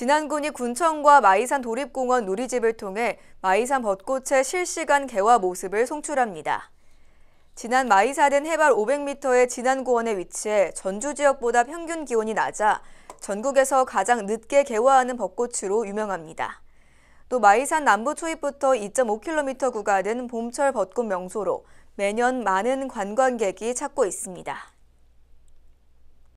진안군이 군청과 마이산 도립공원 놀이집을 통해 마이산 벚꽃의 실시간 개화 모습을 송출합니다. 지난 마이산은 해발 500m의 진안고원에 위치해 전주 지역보다 평균 기온이 낮아 전국에서 가장 늦게 개화하는 벚꽃으로 유명합니다. 또 마이산 남부 초입부터 2.5km 구간은 봄철 벚꽃 명소로 매년 많은 관광객이 찾고 있습니다.